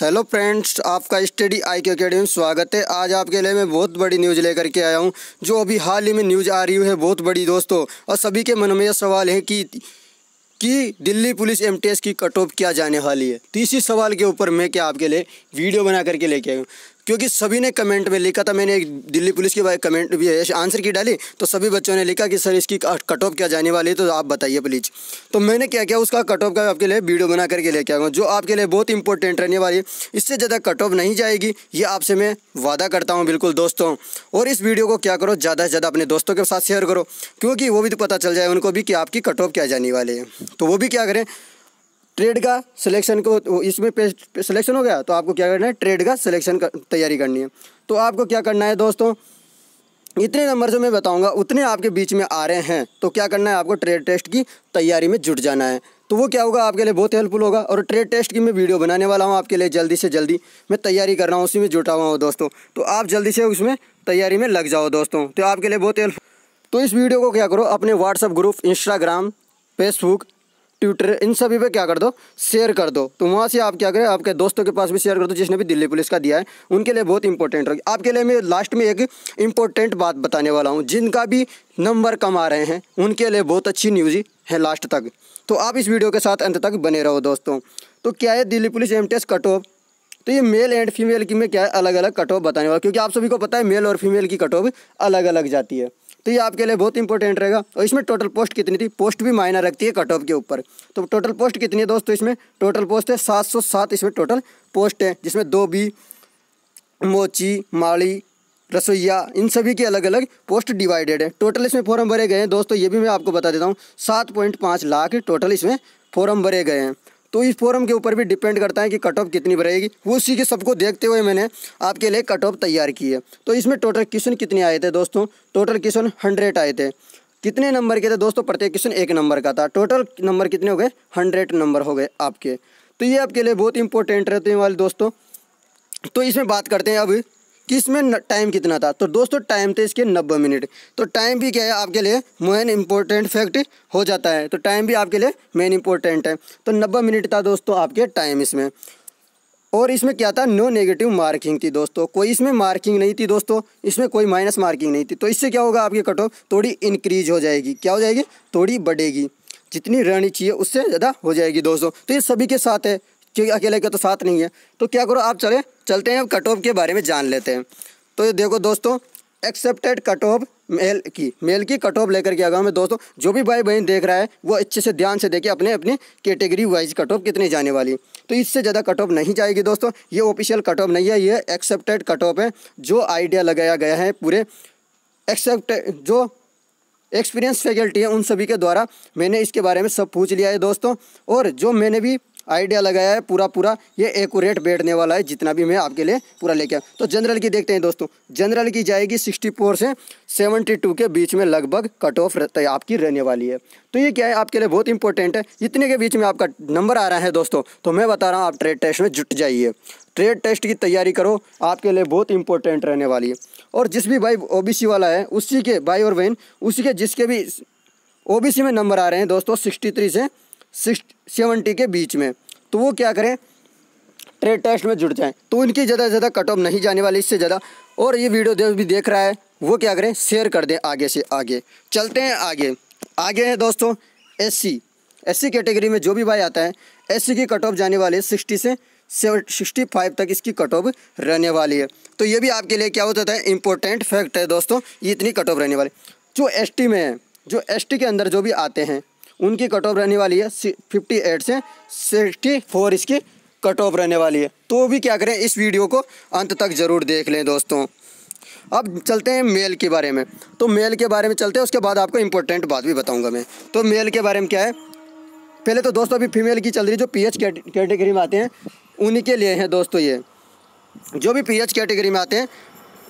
hello friends आपका study IQ academy में स्वागत है आज आपके लिए मैं बहुत बड़ी न्यूज़ लेकर के आया हूँ जो अभी हाल ही में न्यूज़ आ रही है बहुत बड़ी दोस्तों और सभी के मन में यह सवाल है कि कि दिल्ली पुलिस एमटीएस की कट ऑफ क्या जाने वाली है तो इसी सवाल के ऊपर मैं क्या आपके लिए वीडियो बना करके लेके आया हूँ क्योंकि सभी ने कमेंट में लिखा था मैंने एक दिल्ली पुलिस की कमेंट भी आंसर की डाली तो सभी बच्चों ने लिखा कि सर इसकी कट ऑफ क्या जाने वाली है तो आप बताइए प्लीज़ तो मैंने क्या किया उसका कट ऑफ का आपके लिए वीडियो बना करके लेके हूँ जो आपके लिए बहुत इंपॉर्टेंट रहने वाली है इससे ज़्यादा कट ऑफ नहीं जाएगी ये आपसे मैं वादा करता हूँ बिल्कुल दोस्तों और इस वीडियो को क्या करो ज़्यादा से ज़्यादा अपने दोस्तों के साथ शेयर करो क्योंकि वो भी तो पता चल जाए उनको भी कि आपकी कट ऑफ क्या जाने वाली है तो वो भी क्या करें ट्रेड का सिलेक्शन को तो इसमें सिलेक्शन हो गया तो आपको क्या करना है ट्रेड का सिलेक्शन कर, तैयारी करनी है तो आपको क्या करना है दोस्तों इतने नंबर जो मैं बताऊंगा उतने आपके बीच में आ रहे हैं तो क्या करना है आपको ट्रेड टेस्ट की तैयारी में जुट जाना है तो वो क्या होगा आपके लिए बहुत हेल्पफुल होगा और ट्रेड टेस्ट की मैं वीडियो बनाने वाला हूँ आपके लिए जल्दी से जल्दी मैं तैयारी कर रहा हूँ उसी में जुटा हुआ हूँ दोस्तों तो आप जल्दी से उसमें तैयारी में लग जाओ दोस्तों तो आपके लिए बहुत हेल्प तो इस वीडियो को क्या करो अपने WhatsApp group Instagram Facebook Twitter इन सभी पे क्या कर दो शेयर कर दो तो वहाँ से आप क्या करें आपके दोस्तों के पास भी शेयर कर दो जिसने भी दिल्ली पुलिस का दिया है उनके लिए बहुत इंपॉर्टेंट होगी आपके लिए मैं लास्ट में एक इंपॉर्टेंट बात बताने वाला हूँ जिनका भी नंबर कम आ रहे हैं उनके लिए बहुत अच्छी न्यूज़ है लास्ट तक तो आप इस वीडियो के साथ अंत तक बने रहो दोस्तों तो क्या है Delhi police M cut off तो ये मेल एंड फीमेल की में क्या है अलग अलग कट ऑफ बताने वाला क्योंकि आप सभी को पता है मेल और फीमेल की कट ऑफ अलग अलग जाती है तो ये आपके लिए बहुत इंपॉर्टेंट रहेगा और इसमें टोटल पोस्ट कितनी थी पोस्ट भी मायना रखती है कट ऑफ के ऊपर तो टोटल पोस्ट कितनी है दोस्तों इसमें टोटल पोस्ट है सात सौ सात इसमें टोटल पोस्ट है जिसमें दो बी मोची माड़ी रसोईया इन सभी के अलग अलग पोस्ट डिवाइडेड है टोटल इसमें फॉर्म भरे गए हैं दोस्तों ये भी मैं आपको बता देता हूँ सात पॉइंट पाँच लाख टोटल इसमें फॉर्म भरे गए हैं तो इस फोरम के ऊपर भी डिपेंड करता है कि कट ऑफ कितनी बढ़ेगी उसी के सबको देखते हुए मैंने आपके लिए कट ऑफ तैयार की है तो इसमें टोटल क्वेश्चन कितने आए थे दोस्तों टोटल क्वेश्चन हंड्रेड आए थे कितने नंबर के थे दोस्तों प्रत्येक क्वेश्चन एक नंबर का था टोटल नंबर कितने हो गए हंड्रेड नंबर हो गए आपके तो ये आपके लिए बहुत इंपॉर्टेंट रहते हैं वाले दोस्तों तो इसमें बात करते हैं अब कि इसमें टाइम कितना था तो दोस्तों टाइम थे इसके नब्बे मिनट तो टाइम भी क्या है आपके लिए मेन इंपॉर्टेंट फैक्ट हो जाता है तो टाइम भी आपके लिए मेन इंपॉर्टेंट है तो नब्बे मिनट था दोस्तों आपके टाइम इसमें और इसमें क्या था नो नेगेटिव मार्किंग थी दोस्तों कोई इसमें मार्किंग नहीं थी दोस्तों इसमें कोई माइनस मार्किंग नहीं थी तो इससे क्या होगा आपकी कटो थोड़ी इंक्रीज हो जाएगी क्या हो जाएगी थोड़ी बढ़ेगी जितनी रहनी चाहिए उससे ज़्यादा हो जाएगी दोस्तों तो ये सभी के साथ है क्योंकि अकेले का तो साथ नहीं है तो क्या करो आप चले चलते हैं अब कट ऑफ के बारे में जान लेते हैं तो ये देखो दोस्तों एक्सेप्टेड कट ऑफ मेल की मेल की कट ऑफ लेकर के आ गया मैं दोस्तों जो भी भाई बहन देख रहा है वो अच्छे से ध्यान से देखे अपने अपने कैटेगरी वाइज कट ऑफ कितनी जाने वाली तो इससे ज़्यादा कट ऑफ नहीं जाएगी दोस्तों ये ऑफिशियल कट ऑफ नहीं है ये एक्सेप्टेड कट ऑफ है जो आइडिया लगाया गया है पूरे एक्सेप्ट जो एक्सपीरियंस फैकल्टी है उन सभी के द्वारा मैंने इसके बारे में सब पूछ लिया है दोस्तों और जो मैंने भी आइडिया लगाया है पूरा पूरा ये एकूरेट बैठने वाला है जितना भी मैं आपके लिए पूरा लेके आया तो जनरल की देखते हैं दोस्तों जनरल की जाएगी 64 से 72 के बीच में लगभग कट ऑफ आपकी रहने वाली है तो ये क्या है आपके लिए बहुत इंपॉर्टेंट है इतने के बीच में आपका नंबर आ रहा है दोस्तों तो मैं बता रहा हूँ आप ट्रेड टेस्ट में जुट जाइए ट्रेड टेस्ट की तैयारी करो आपके लिए बहुत इंपॉर्टेंट रहने वाली है और जिस भी भाई ओ वाला है उसी के भाई और बहन उसी के जिसके भी ओ में नंबर आ रहे हैं दोस्तों सिक्सटी से सिक्स सेवेंटी के बीच में तो वो क्या करें ट्रेड टेस्ट में जुड़ जाएँ तो उनकी ज़्यादा से ज़्यादा कट ऑफ नहीं जाने वाली इससे ज़्यादा और ये वीडियो जो भी देख रहा है वो क्या करें शेयर कर दें आगे से आगे चलते हैं आगे आगे हैं दोस्तों S C S C category में जो भी भाई आता है एस सी की कट ऑफ जाने वाली है सिक्सटी से सिक्सटी फाइव तक इसकी कट ऑफ रहने वाली है तो ये भी आपके लिए क्या होता है इंपॉर्टेंट फैक्ट है दोस्तों ये इतनी कट ऑफ रहने वाली जो एस में है जो एस के अंदर जो भी आते हैं उनकी कट ऑफ रहने वाली है फिफ्टी एट से सिक्सटी फोर इसकी कट ऑफ रहने वाली है तो भी क्या करें इस वीडियो को अंत तक ज़रूर देख लें दोस्तों अब चलते हैं मेल के बारे में तो मेल के बारे में चलते हैं उसके बाद आपको इम्पोर्टेंट बात भी बताऊँगा मैं तो मेल के बारे में क्या है पहले तो दोस्तों अभी फीमेल की चल रही जो पीएच कैटेगरी में आते हैं उनके लिए हैं दोस्तों ये जो भी एच कैटेगरी में आते हैं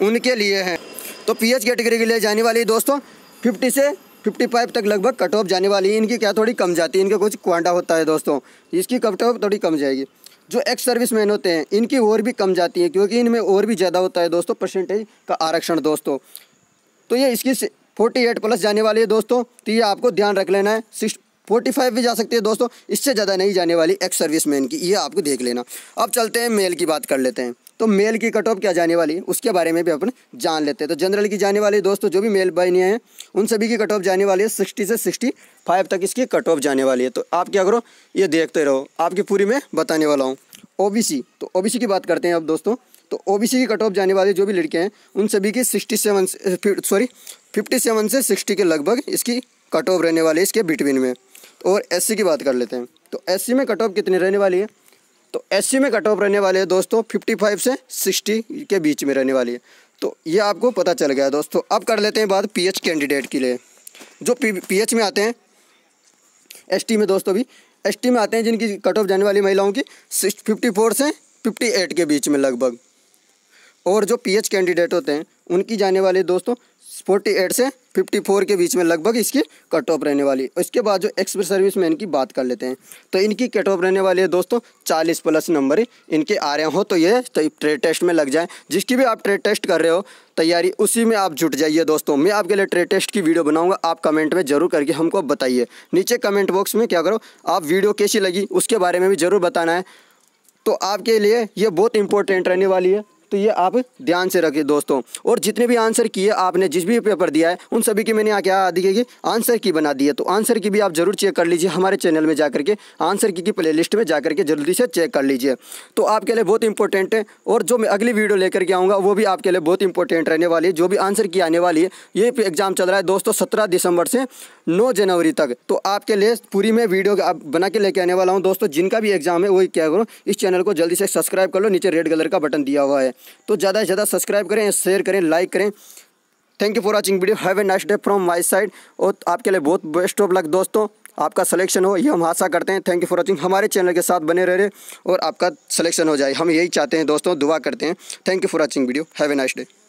उनके लिए हैं तो एच कैटेगरी के लिए जाने वाली दोस्तों फिफ्टी से फिफ्टी फाइव तक लगभग कट ऑफ जाने वाली है इनकी क्या थोड़ी कम जाती है इनका कुछ क्वांटा होता है दोस्तों इसकी कट ऑफ थोड़ी कम जाएगी जो एक्स सर्विस मैन होते हैं इनकी और भी कम जाती है क्योंकि इनमें और भी ज़्यादा होता है दोस्तों परसेंटेज का आरक्षण दोस्तों तो ये इसकी फोर्टी एट प्लस जाने वाली है दोस्तों तो ये आपको ध्यान रख लेना है सिक्स फोर्टी फाइव भी जा सकती है दोस्तों इससे ज़्यादा नहीं जाने वाली एक्स सर्विस मैन की ये आपको देख लेना अब चलते हैं मेल की बात कर लेते हैं तो मेल की कट ऑफ क्या जाने वाली है उसके बारे में भी अपन जान लेते हैं तो जनरल की जाने वाली दोस्तों जो भी मेल बहनियाँ हैं उन सभी की कट ऑफ जाने वाली है सिक्सटी से सिक्सटी फाइव तक इसकी कट ऑफ जाने वाली है तो आप क्या करो ये देखते रहो आपकी पूरी मैं बताने वाला हूँ ओ तो ओ की बात करते हैं अब दोस्तों तो ओ की कट ऑफ जाने वाली जो भी लड़के हैं उन सभी की sixty seven sorry fifty seven से सिक्सटी के लगभग इसकी कट ऑफ रहने वाली है इसके बिटवीन में और एस की बात कर लेते हैं तो एस में कट ऑफ कितनी रहने वाली है तो एस में कट ऑफ रहने वाले है दोस्तों 55 से 60 के बीच में रहने वाली है तो ये आपको पता चल गया दोस्तों अब कर लेते हैं बात पी कैंडिडेट के लिए जो पी में आते हैं एस में दोस्तों भी एस में आते हैं जिनकी कट ऑफ जाने वाली महिलाओं की फिफ्टी फोर से फिफ्टी एट के बीच में लगभग और जो पीएच कैंडिडेट होते हैं उनकी जाने वाले दोस्तों फोर्टी एट से फिफ्टी फोर के बीच में लगभग इसकी कट ऑफ रहने वाली है उसके बाद जो एक्सप्रेस सर्विस मैन की बात कर लेते हैं तो इनकी कट ऑफ रहने वाली है दोस्तों चालीस प्लस नंबर इनके आ रहे हो तो ये तो ट्रेड टेस्ट में लग जाए जिसकी भी आप ट्रेड टेस्ट कर रहे हो तैयारी उसी में आप जुट जाइए दोस्तों मैं आपके लिए ट्रेड टेस्ट की वीडियो बनाऊंगा आप कमेंट में जरूर करके हमको बताइए नीचे कमेंट बॉक्स में क्या करो आप वीडियो कैसी लगी उसके बारे में भी ज़रूर बताना है तो आपके लिए ये बहुत इंपॉर्टेंट रहने वाली है तो ये आप ध्यान से रखें दोस्तों और जितने भी आंसर किए आपने जिस भी पेपर दिया है उन सभी की मैंने यहाँ क्या देखिए आंसर की बना दी है तो आंसर की भी आप जरूर चेक कर लीजिए हमारे चैनल में जा के आंसर की, की प्ले में जा करके जल्दी से चेक कर लीजिए तो आपके लिए बहुत इंपॉर्टेंट है और जो मैं अगली वीडियो लेकर के आऊँगा वो भी आपके लिए बहुत इंपॉर्टेंट रहने वाली है जो भी आंसर की आने वाली है ये एग्ज़ाम चल रहा है दोस्तों सत्रह दिसंबर से नौ जनवरी तक तो आपके लिए पूरी मैं वीडियो बना के लेके आने वाला हूँ दोस्तों जिनका भी एग्ज़ाम है वही क्या करो इस चैनल को जल्दी से सब्सक्राइब कर लो नीचे रेड कलर का बटन दिया हुआ है तो ज़्यादा से ज़्यादा सब्सक्राइब करें शेयर करें लाइक करें thank you for watching video have a nice day from my side और आपके लिए बहुत बेस्ट ऑफ लक दोस्तों आपका सिलेक्शन हो ये हम आशा करते हैं थैंक यू फॉर वॉचिंग हमारे चैनल के साथ बने रह रहे और आपका सिलेक्शन हो जाए हम यही चाहते हैं दोस्तों दुआ करते हैं thank you for watching video have a nice day